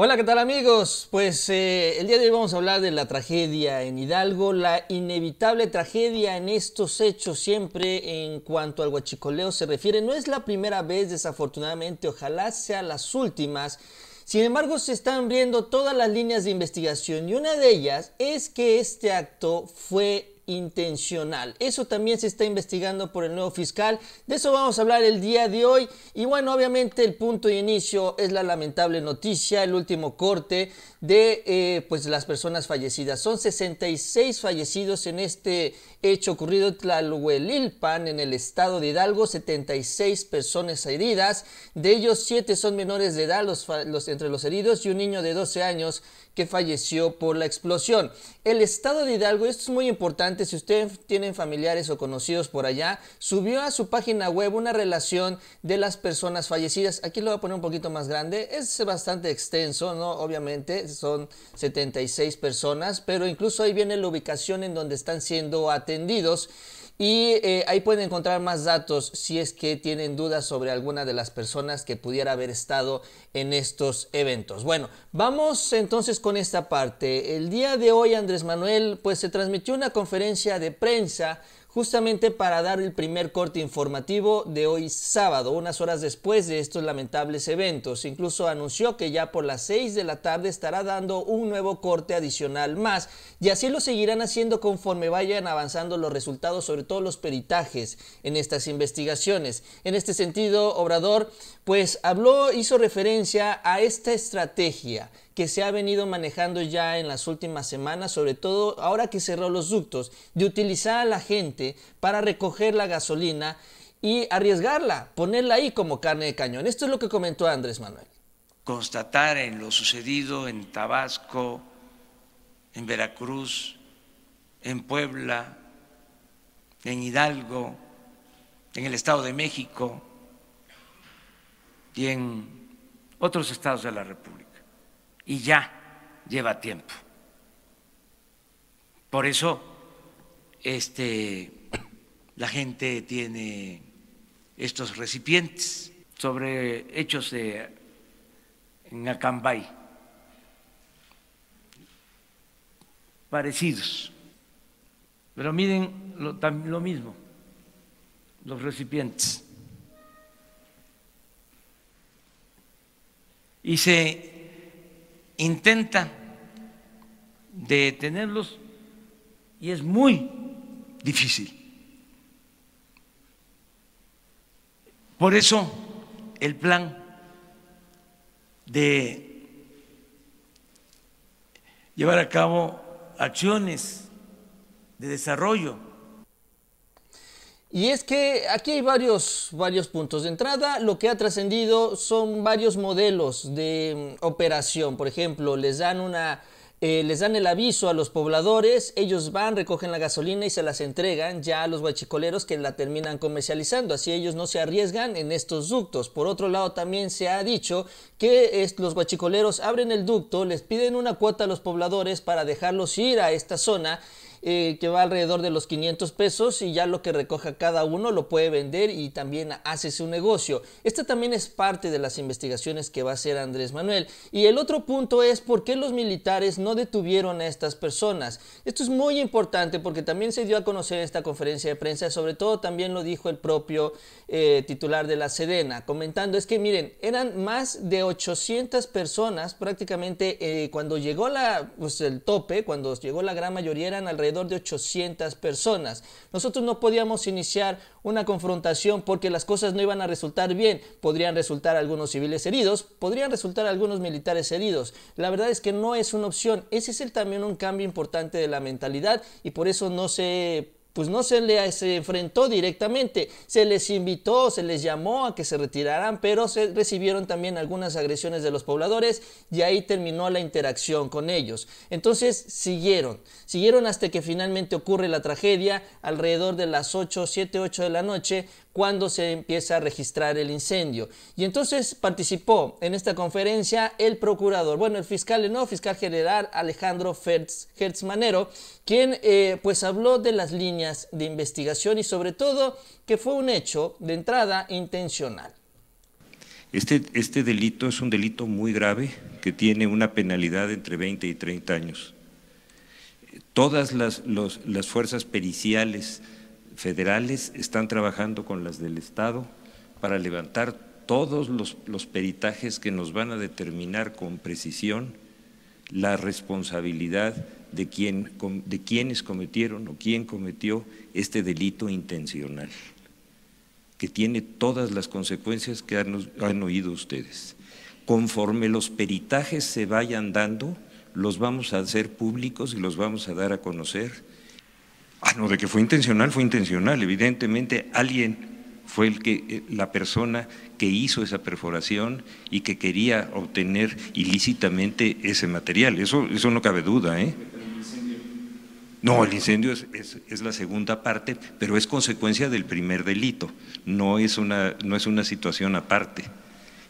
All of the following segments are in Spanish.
Hola, ¿qué tal amigos? Pues eh, el día de hoy vamos a hablar de la tragedia en Hidalgo, la inevitable tragedia en estos hechos siempre en cuanto al huachicoleo se refiere. No es la primera vez, desafortunadamente, ojalá sea las últimas. Sin embargo, se están abriendo todas las líneas de investigación y una de ellas es que este acto fue intencional. Eso también se está investigando por el nuevo fiscal. De eso vamos a hablar el día de hoy. Y bueno, obviamente el punto de inicio es la lamentable noticia, el último corte de eh, pues las personas fallecidas. Son 66 fallecidos en este hecho ocurrido en Tlalhuelilpan, en el estado de Hidalgo. 76 personas heridas. De ellos, 7 son menores de edad entre los heridos y un niño de 12 años que falleció por la explosión. El estado de Hidalgo, esto es muy importante, si ustedes tienen familiares o conocidos por allá, subió a su página web una relación de las personas fallecidas. Aquí lo voy a poner un poquito más grande, es bastante extenso, ¿no? Obviamente son 76 personas, pero incluso ahí viene la ubicación en donde están siendo atendidos. Y eh, ahí pueden encontrar más datos si es que tienen dudas sobre alguna de las personas que pudiera haber estado en estos eventos. Bueno, vamos entonces con esta parte. El día de hoy Andrés Manuel pues se transmitió una conferencia de prensa justamente para dar el primer corte informativo de hoy sábado, unas horas después de estos lamentables eventos. Incluso anunció que ya por las 6 de la tarde estará dando un nuevo corte adicional más y así lo seguirán haciendo conforme vayan avanzando los resultados, sobre todo los peritajes en estas investigaciones. En este sentido, Obrador pues habló, hizo referencia a esta estrategia que se ha venido manejando ya en las últimas semanas, sobre todo ahora que cerró los ductos, de utilizar a la gente para recoger la gasolina y arriesgarla, ponerla ahí como carne de cañón. Esto es lo que comentó Andrés Manuel. Constatar en lo sucedido en Tabasco, en Veracruz, en Puebla, en Hidalgo, en el Estado de México y en otros estados de la República y ya lleva tiempo. Por eso este, la gente tiene estos recipientes sobre hechos de, en Acambay, parecidos. Pero miren lo, lo mismo, los recipientes. Y se intenta detenerlos y es muy difícil. Por eso el plan de llevar a cabo acciones de desarrollo y es que aquí hay varios, varios puntos. De entrada, lo que ha trascendido son varios modelos de mm, operación. Por ejemplo, les dan una... Eh, les dan el aviso a los pobladores, ellos van, recogen la gasolina y se las entregan ya a los guachicoleros que la terminan comercializando, así ellos no se arriesgan en estos ductos. Por otro lado, también se ha dicho que los guachicoleros abren el ducto, les piden una cuota a los pobladores para dejarlos ir a esta zona eh, que va alrededor de los 500 pesos y ya lo que recoja cada uno lo puede vender y también hace su negocio. Esta también es parte de las investigaciones que va a hacer Andrés Manuel. Y el otro punto es por qué los militares no detuvieron a estas personas. Esto es muy importante porque también se dio a conocer esta conferencia de prensa, sobre todo también lo dijo el propio eh, titular de la Sedena, comentando es que miren, eran más de 800 personas prácticamente eh, cuando llegó la, pues, el tope, cuando llegó la gran mayoría eran alrededor de 800 personas. Nosotros no podíamos iniciar una confrontación porque las cosas no iban a resultar bien. Podrían resultar algunos civiles heridos, podrían resultar algunos militares heridos. La verdad es que no es una opción. Ese es también un cambio importante de la mentalidad y por eso no se pues no se les enfrentó directamente, se les invitó, se les llamó a que se retiraran, pero se recibieron también algunas agresiones de los pobladores y ahí terminó la interacción con ellos. Entonces siguieron, siguieron hasta que finalmente ocurre la tragedia alrededor de las 8, 7, 8 de la noche, cuando se empieza a registrar el incendio. Y entonces participó en esta conferencia el procurador, bueno, el fiscal, el fiscal general Alejandro Hertzmanero, quien eh, pues habló de las líneas de investigación y sobre todo que fue un hecho de entrada intencional. Este, este delito es un delito muy grave que tiene una penalidad entre 20 y 30 años. Todas las, las fuerzas periciales, federales están trabajando con las del Estado para levantar todos los, peritajes que nos van a determinar con precisión la responsabilidad de, de quienes cometieron o quién cometió este delito intencional, que tiene todas las consecuencias que han oído ustedes. Conforme los peritajes se vayan dando, los vamos a hacer públicos y los vamos a dar a conocer Ah, no, de que fue intencional, fue intencional. Evidentemente alguien fue el que, eh, la persona que hizo esa perforación y que quería obtener ilícitamente ese material. Eso, eso no cabe duda. ¿eh? No, el incendio es, la segunda parte, pero es consecuencia del primer delito, no es una, no es una situación aparte.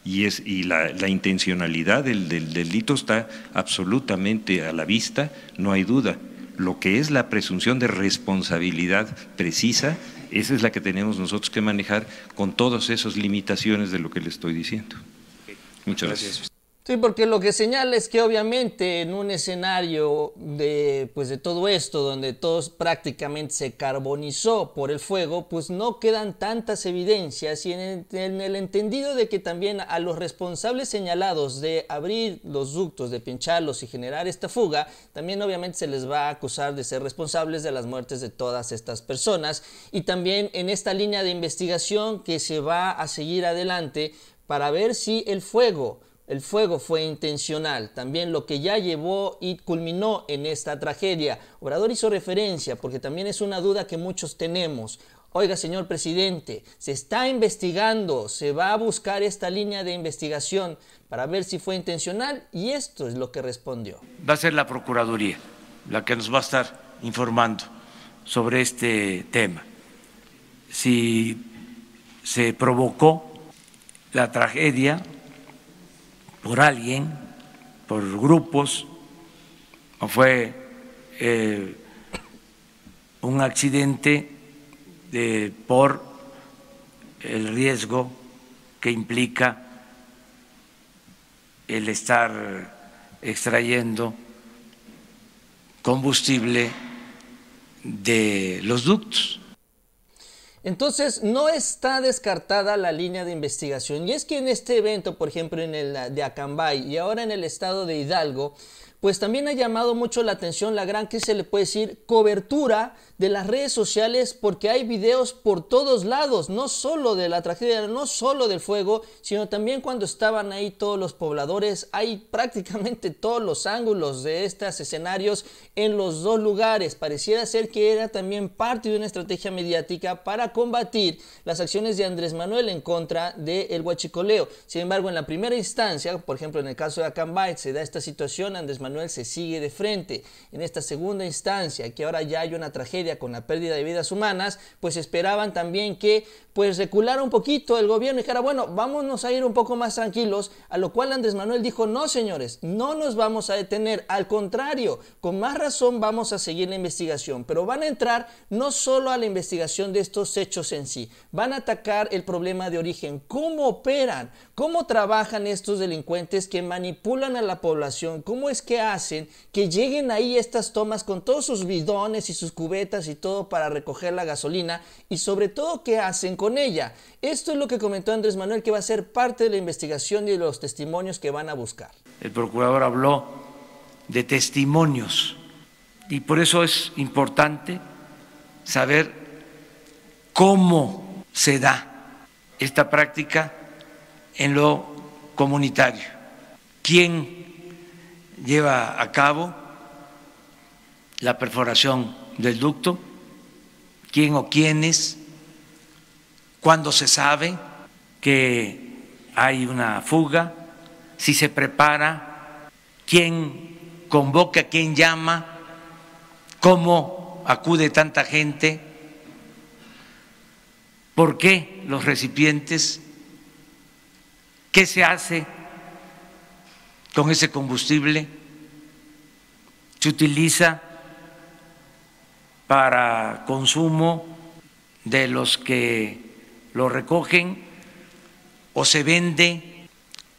Y, es, y la, la intencionalidad del, del delito está absolutamente a la vista, no hay duda lo que es la presunción de responsabilidad precisa, esa es la que tenemos nosotros que manejar con todas esas limitaciones de lo que le estoy diciendo. Muchas gracias. Sí, porque lo que señala es que obviamente en un escenario de, pues de todo esto, donde todo prácticamente se carbonizó por el fuego, pues no quedan tantas evidencias y en el entendido de que también a los responsables señalados de abrir los ductos, de pincharlos y generar esta fuga, también obviamente se les va a acusar de ser responsables de las muertes de todas estas personas y también en esta línea de investigación que se va a seguir adelante para ver si el fuego el fuego fue intencional, también lo que ya llevó y culminó en esta tragedia. Obrador hizo referencia porque también es una duda que muchos tenemos. Oiga, señor presidente, se está investigando, se va a buscar esta línea de investigación para ver si fue intencional y esto es lo que respondió. Va a ser la Procuraduría la que nos va a estar informando sobre este tema. Si se provocó la tragedia por alguien, por grupos, o fue eh, un accidente por el riesgo que implica el estar extrayendo combustible de los ductos. Entonces, no está descartada la línea de investigación. Y es que en este evento, por ejemplo, en el de Acambay y ahora en el estado de Hidalgo, pues también ha llamado mucho la atención la gran, que se le puede decir, cobertura de las redes sociales porque hay videos por todos lados, no solo de la tragedia, no solo del fuego, sino también cuando estaban ahí todos los pobladores, hay prácticamente todos los ángulos de estos escenarios en los dos lugares. Pareciera ser que era también parte de una estrategia mediática para combatir las acciones de Andrés Manuel en contra del el huachicoleo. Sin embargo, en la primera instancia, por ejemplo en el caso de Acambay, se da esta situación, Andrés Manuel Manuel se sigue de frente. En esta segunda instancia, que ahora ya hay una tragedia con la pérdida de vidas humanas, pues esperaban también que pues reculara un poquito el gobierno y dijera, bueno, vámonos a ir un poco más tranquilos, a lo cual Andrés Manuel dijo, no señores, no nos vamos a detener, al contrario, con más razón vamos a seguir la investigación, pero van a entrar no solo a la investigación de estos hechos en sí, van a atacar el problema de origen, cómo operan, cómo trabajan estos delincuentes que manipulan a la población, cómo es que hacen que lleguen ahí estas tomas con todos sus bidones y sus cubetas y todo para recoger la gasolina y sobre todo qué hacen con ella. Esto es lo que comentó Andrés Manuel que va a ser parte de la investigación y de los testimonios que van a buscar. El procurador habló de testimonios y por eso es importante saber cómo se da esta práctica en lo comunitario. ¿Quién lleva a cabo la perforación del ducto, quién o quiénes, cuándo se sabe que hay una fuga, si se prepara, quién convoca, quién llama, cómo acude tanta gente, por qué los recipientes, qué se hace ese combustible se utiliza para consumo de los que lo recogen o se vende,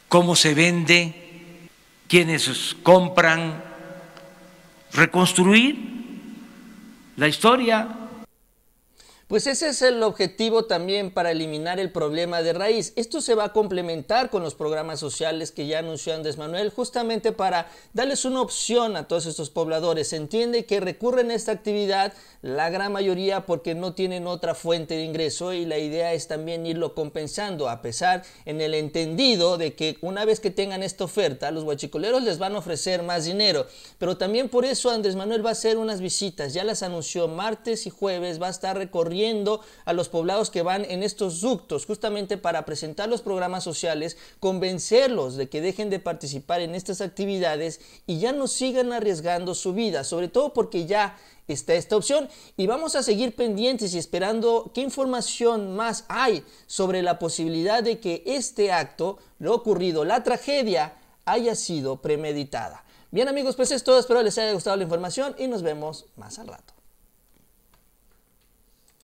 cómo se vende, ¿quiénes compran, reconstruir la historia pues ese es el objetivo también para eliminar el problema de raíz. Esto se va a complementar con los programas sociales que ya anunció Andrés Manuel justamente para darles una opción a todos estos pobladores. Se entiende que recurren a esta actividad la gran mayoría porque no tienen otra fuente de ingreso y la idea es también irlo compensando a pesar en el entendido de que una vez que tengan esta oferta los guachicoleros les van a ofrecer más dinero. Pero también por eso Andrés Manuel va a hacer unas visitas, ya las anunció martes y jueves, va a estar recorriendo a los poblados que van en estos ductos, justamente para presentar los programas sociales, convencerlos de que dejen de participar en estas actividades y ya no sigan arriesgando su vida, sobre todo porque ya está esta opción y vamos a seguir pendientes y esperando qué información más hay sobre la posibilidad de que este acto, lo ocurrido, la tragedia, haya sido premeditada. Bien amigos, pues es todo, espero les haya gustado la información y nos vemos más al rato.